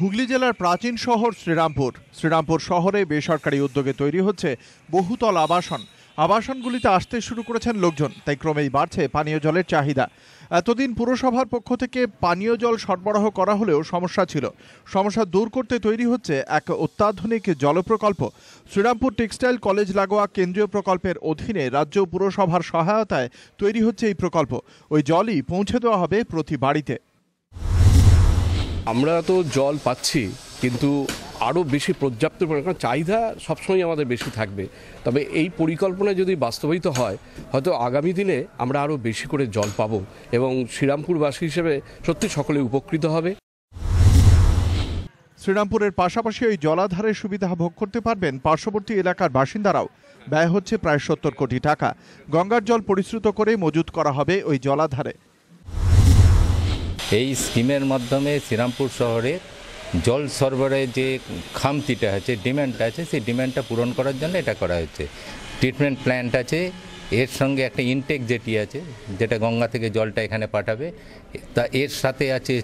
হুগলি জেলার প্রাচীন শহর শ্রীরামপুর শ্রীরামপুর শহরে বেসরকারি উদ্যোগে তৈরি হচ্ছে বহুতল আবাসন আবাসনগুলিতে আসতে শুরু করেছেন লোকজন তাই ক্রমেই বাড়ছে পানীয় জলের চাহিদা এতদিন পুরসভার পক্ষ থেকে পানীয় জল সরবরাহ করা হলেও সমস্যা ছিল সমস্যা দূর করতে তৈরি হচ্ছে এক অত্যাধুনিক জল প্রকল্প শ্রীরামপুর টেক্সটাইল কলেজ লাগোয়া কেন্দ্রীয় প্রকল্পের অধীনে রাজ্য পুরসভার সহায়তায় তৈরি হচ্ছে এই প্রকল্প ওই জলই পৌঁছে দেওয়া হবে প্রতি বাড়িতে আমরা তো জল পাচ্ছি কিন্তু আরও বেশি পর্যাপ্ত পরিমাণ চাহিদা সবসময় আমাদের বেশি থাকবে তবে এই পরিকল্পনা যদি বাস্তবায়িত হয় হয়তো আগামী দিনে আমরা আরও বেশি করে জল পাব এবং শ্রীরামপুরবাসী হিসেবে সত্যি সকলে উপকৃত হবে শ্রীরামপুরের পাশাপাশি ওই জলাধারের সুবিধা ভোগ করতে পারবেন পার্শ্ববর্তী এলাকার বাসিন্দারাও ব্যয় হচ্ছে প্রায় সত্তর কোটি টাকা গঙ্গার জল পরিশ্রুত করে মজুত করা হবে ওই জলাধারে এই স্কিমের মাধ্যমে শ্রীরামপুর শহরের জল সরবরাহের যে খামতিটা আছে ডিম্যান্ডটা আছে সেই ডিম্যান্ডটা পূরণ করার জন্য এটা করা হয়েছে ট্রিটমেন্ট প্ল্যান্ট আছে এর সঙ্গে একটা ইনটেক যেটি আছে যেটা গঙ্গা থেকে জলটা এখানে পাঠাবে তা এর সাথে আছে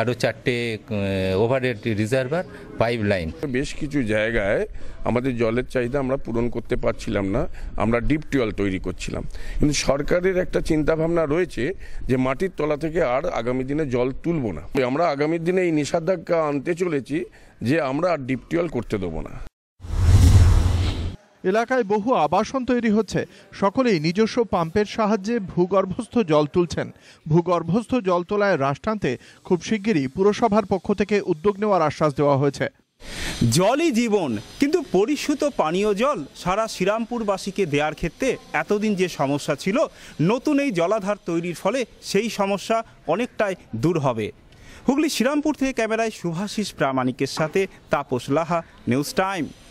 আরও চারটে ওভারহেড রিজার্ভার পাইপ লাইন বেশ কিছু জায়গায় আমাদের জলের চাহিদা আমরা পূরণ করতে পারছিলাম না আমরা ডিপ টিউবওয়েল তৈরি করছিলাম কিন্তু সরকারের একটা চিন্তাভাবনা রয়েছে যে মাটির তলা থেকে আর আগামী দিনে জল তুলব না আমরা আগামী দিনে এই নিষেধাজ্ঞা আনতে চলেছি যে আমরা আর ডিপ টিউবওয়েল করতে দেবো না এলাকায় বহু আবাসন তৈরি হচ্ছে সকলেই নিজস্ব পাম্পের সাহায্যে ভূগর্ভস্থ জল তুলছেন ভূগর্ভস্থ জল তোলায় রাষ্ট্রান্তে টানতে খুব শিগগিরই পুরসভার পক্ষ থেকে উদ্যোগ নেওয়ার আশ্বাস দেওয়া হয়েছে জলই জীবন কিন্তু পরিশ্রুত পানীয় জল সারা শ্রীরামপুরবাসীকে দেওয়ার ক্ষেত্রে এতদিন যে সমস্যা ছিল নতুন এই জলাধার তৈরির ফলে সেই সমস্যা অনেকটাই দূর হবে হুগলি শ্রীরামপুর থেকে ক্যামেরায় শুভাশিস প্রামাণিকের সাথে তাপস লাহা নিউজ টাইম